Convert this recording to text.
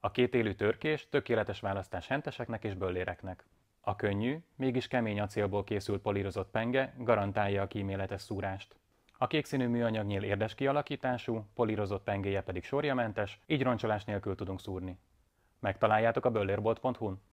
A két élő törkés tökéletes választás henteseknek és bölléreknek. A könnyű, mégis kemény acélból készült polírozott penge garantálja a kíméletes szúrást. A kékszínű műanyag nyél érdes kialakítású, polírozott pengéje pedig sorjamentes, így roncsolás nélkül tudunk szúrni. Megtaláljátok a böllérbolt.hu-n.